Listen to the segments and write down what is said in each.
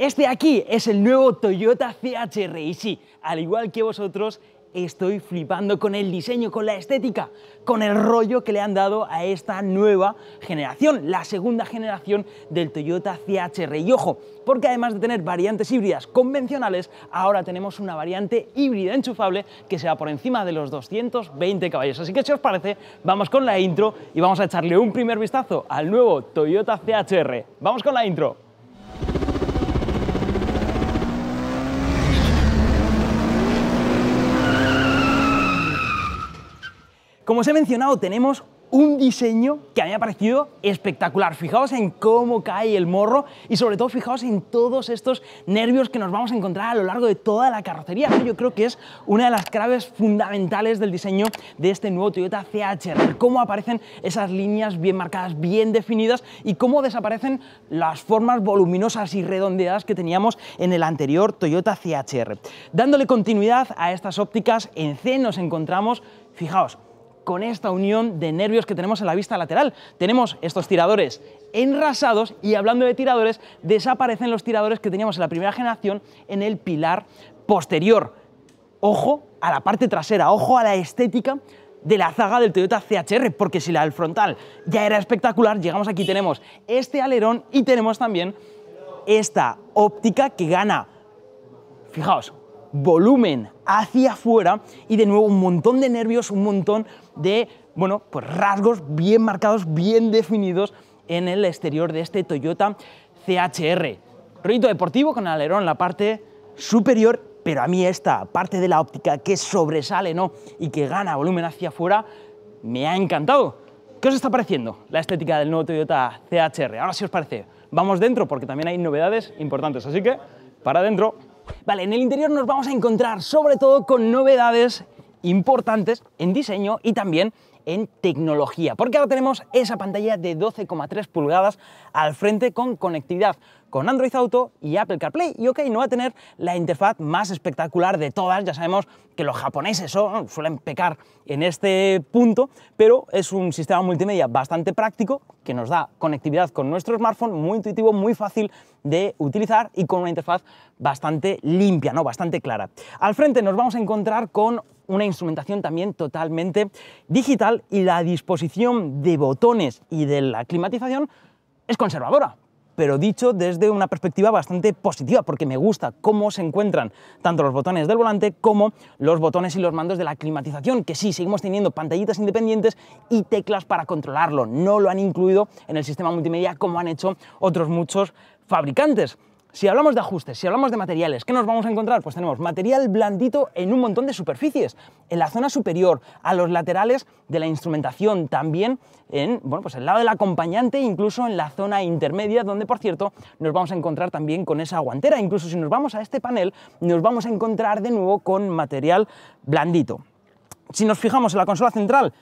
Este aquí es el nuevo Toyota CHR y sí, al igual que vosotros, estoy flipando con el diseño, con la estética, con el rollo que le han dado a esta nueva generación, la segunda generación del Toyota CHR. Y ojo, porque además de tener variantes híbridas convencionales, ahora tenemos una variante híbrida enchufable que se va por encima de los 220 caballos. Así que si os parece, vamos con la intro y vamos a echarle un primer vistazo al nuevo Toyota CHR. Vamos con la intro. Como os he mencionado, tenemos un diseño que a mí me ha parecido espectacular. Fijaos en cómo cae el morro y sobre todo fijaos en todos estos nervios que nos vamos a encontrar a lo largo de toda la carrocería. Yo creo que es una de las claves fundamentales del diseño de este nuevo Toyota CHR. Cómo aparecen esas líneas bien marcadas, bien definidas y cómo desaparecen las formas voluminosas y redondeadas que teníamos en el anterior Toyota CHR. Dándole continuidad a estas ópticas en C nos encontramos, fijaos, con esta unión de nervios que tenemos en la vista lateral. Tenemos estos tiradores enrasados y hablando de tiradores, desaparecen los tiradores que teníamos en la primera generación en el pilar posterior. Ojo a la parte trasera, ojo a la estética de la zaga del Toyota CHR, porque si la del frontal ya era espectacular, llegamos aquí, tenemos este alerón y tenemos también esta óptica que gana, fijaos, volumen hacia afuera y de nuevo un montón de nervios, un montón de, bueno, pues rasgos bien marcados, bien definidos en el exterior de este Toyota CHR. Rodito deportivo con alerón en la parte superior, pero a mí esta parte de la óptica que sobresale ¿no? y que gana volumen hacia afuera me ha encantado. ¿Qué os está pareciendo la estética del nuevo Toyota CHR? Ahora si os parece. Vamos dentro porque también hay novedades importantes, así que para adentro. Vale, en el interior nos vamos a encontrar sobre todo con novedades importantes en diseño y también en tecnología, porque ahora tenemos esa pantalla de 12,3 pulgadas al frente con conectividad con Android Auto y Apple CarPlay. Y ok, no va a tener la interfaz más espectacular de todas, ya sabemos que los japoneses suelen pecar en este punto, pero es un sistema multimedia bastante práctico que nos da conectividad con nuestro smartphone, muy intuitivo, muy fácil de utilizar y con una interfaz bastante limpia, ¿no? bastante clara. Al frente nos vamos a encontrar con una instrumentación también totalmente digital y la disposición de botones y de la climatización es conservadora, pero dicho desde una perspectiva bastante positiva, porque me gusta cómo se encuentran tanto los botones del volante como los botones y los mandos de la climatización, que sí, seguimos teniendo pantallitas independientes y teclas para controlarlo. No lo han incluido en el sistema multimedia como han hecho otros muchos fabricantes. Si hablamos de ajustes, si hablamos de materiales, ¿qué nos vamos a encontrar? Pues tenemos material blandito en un montón de superficies, en la zona superior, a los laterales de la instrumentación, también en bueno, pues el lado del acompañante, incluso en la zona intermedia, donde por cierto nos vamos a encontrar también con esa guantera. Incluso si nos vamos a este panel, nos vamos a encontrar de nuevo con material blandito. Si nos fijamos en la consola central,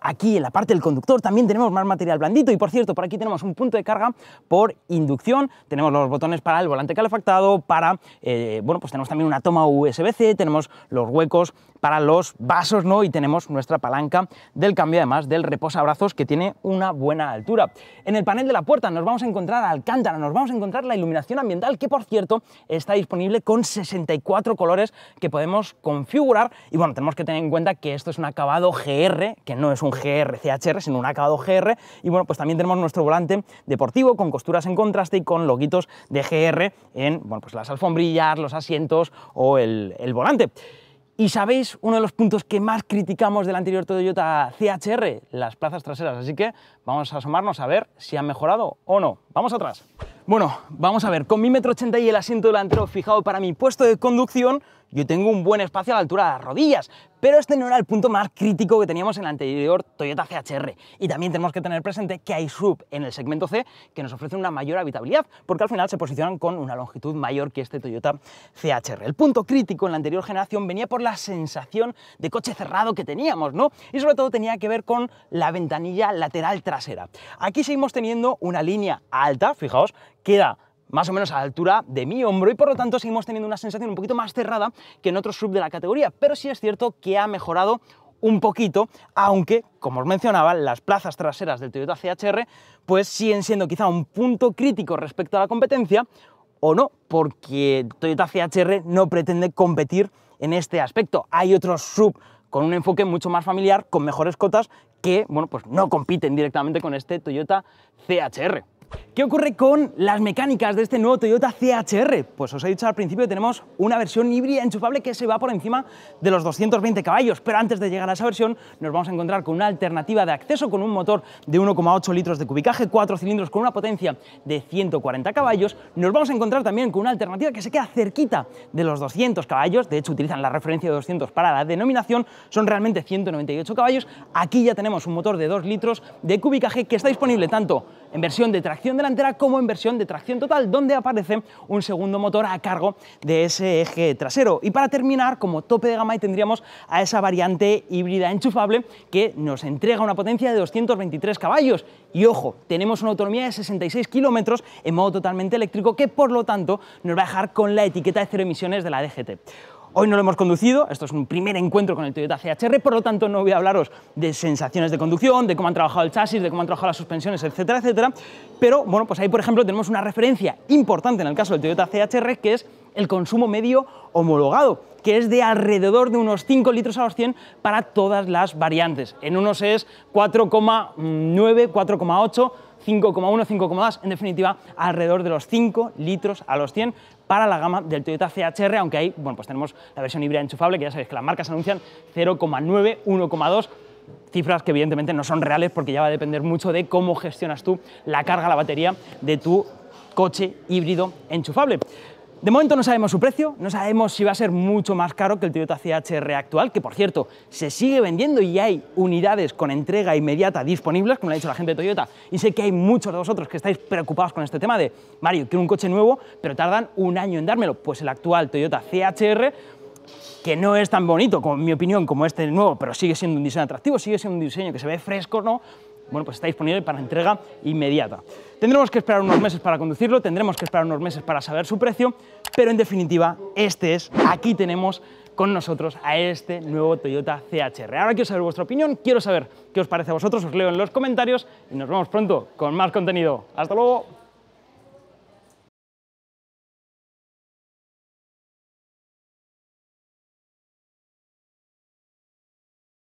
Aquí en la parte del conductor también tenemos más material blandito y por cierto, por aquí tenemos un punto de carga por inducción, tenemos los botones para el volante calefactado, para, eh, bueno, pues tenemos también una toma USB-C, tenemos los huecos para los vasos, ¿no? Y tenemos nuestra palanca del cambio, además del reposabrazos que tiene una buena altura. En el panel de la puerta nos vamos a encontrar Alcántara, nos vamos a encontrar la iluminación ambiental, que por cierto está disponible con 64 colores que podemos configurar y bueno, tenemos que tener en cuenta que esto es un acabado GR, que no es un GR, CHR, sino un acabado GR. Y bueno, pues también tenemos nuestro volante deportivo con costuras en contraste y con loquitos de GR en bueno, pues las alfombrillas, los asientos o el, el volante. Y sabéis, uno de los puntos que más criticamos del anterior Toyota CHR, las plazas traseras. Así que vamos a asomarnos a ver si han mejorado o no. Vamos atrás. Bueno, vamos a ver, con mi metro ochenta y el asiento delantero fijado para mi puesto de conducción, yo tengo un buen espacio a la altura de las rodillas, pero este no era el punto más crítico que teníamos en el anterior Toyota CHR. Y también tenemos que tener presente que hay sub en el segmento C que nos ofrece una mayor habitabilidad, porque al final se posicionan con una longitud mayor que este Toyota CHR. El punto crítico en la anterior generación venía por la sensación de coche cerrado que teníamos, ¿no? Y sobre todo tenía que ver con la ventanilla lateral trasera. Aquí seguimos teniendo una línea alta, fijaos, queda más o menos a la altura de mi hombro y por lo tanto seguimos teniendo una sensación un poquito más cerrada que en otros sub de la categoría, pero sí es cierto que ha mejorado un poquito, aunque, como os mencionaba, las plazas traseras del Toyota CHR pues siguen siendo quizá un punto crítico respecto a la competencia o no, porque Toyota CHR no pretende competir en este aspecto. Hay otros sub con un enfoque mucho más familiar, con mejores cotas, que bueno, pues no compiten directamente con este Toyota CHR. ¿Qué ocurre con las mecánicas de este nuevo Toyota CHR? Pues os he dicho al principio que tenemos una versión híbrida enchufable que se va por encima de los 220 caballos, pero antes de llegar a esa versión nos vamos a encontrar con una alternativa de acceso con un motor de 1,8 litros de cubicaje, 4 cilindros con una potencia de 140 caballos, nos vamos a encontrar también con una alternativa que se queda cerquita de los 200 caballos, de hecho utilizan la referencia de 200 para la denominación, son realmente 198 caballos, aquí ya tenemos un motor de 2 litros de cubicaje que está disponible tanto en versión de tracción delantera como en versión de tracción total, donde aparece un segundo motor a cargo de ese eje trasero. Y para terminar, como tope de gama, tendríamos a esa variante híbrida enchufable que nos entrega una potencia de 223 caballos. Y ojo, tenemos una autonomía de 66 kilómetros en modo totalmente eléctrico, que por lo tanto nos va a dejar con la etiqueta de cero emisiones de la DGT. Hoy no lo hemos conducido, esto es un primer encuentro con el Toyota CHR, por lo tanto no voy a hablaros de sensaciones de conducción, de cómo han trabajado el chasis, de cómo han trabajado las suspensiones, etcétera, etcétera. Pero bueno, pues ahí por ejemplo tenemos una referencia importante en el caso del Toyota CHR que es el consumo medio homologado, que es de alrededor de unos 5 litros a los 100 para todas las variantes. En unos es 4,9, 4,8, 5,1, 5,2, en definitiva, alrededor de los 5 litros a los 100 para la gama del Toyota CHR, aunque ahí bueno, pues tenemos la versión híbrida enchufable, que ya sabéis que las marcas anuncian 0,9, 1,2, cifras que evidentemente no son reales porque ya va a depender mucho de cómo gestionas tú la carga, la batería de tu coche híbrido enchufable. De momento no sabemos su precio, no sabemos si va a ser mucho más caro que el Toyota CHR actual, que por cierto se sigue vendiendo y hay unidades con entrega inmediata disponibles, como le ha dicho la gente de Toyota. Y sé que hay muchos de vosotros que estáis preocupados con este tema de, Mario, quiero un coche nuevo, pero tardan un año en dármelo. Pues el actual Toyota CHR que no es tan bonito, como, en mi opinión, como este nuevo, pero sigue siendo un diseño atractivo, sigue siendo un diseño que se ve fresco, ¿no? bueno, pues está disponible para entrega inmediata. Tendremos que esperar unos meses para conducirlo, tendremos que esperar unos meses para saber su precio, pero en definitiva, este es, aquí tenemos con nosotros a este nuevo Toyota CHR. Ahora quiero saber vuestra opinión, quiero saber qué os parece a vosotros, os leo en los comentarios y nos vemos pronto con más contenido. ¡Hasta luego!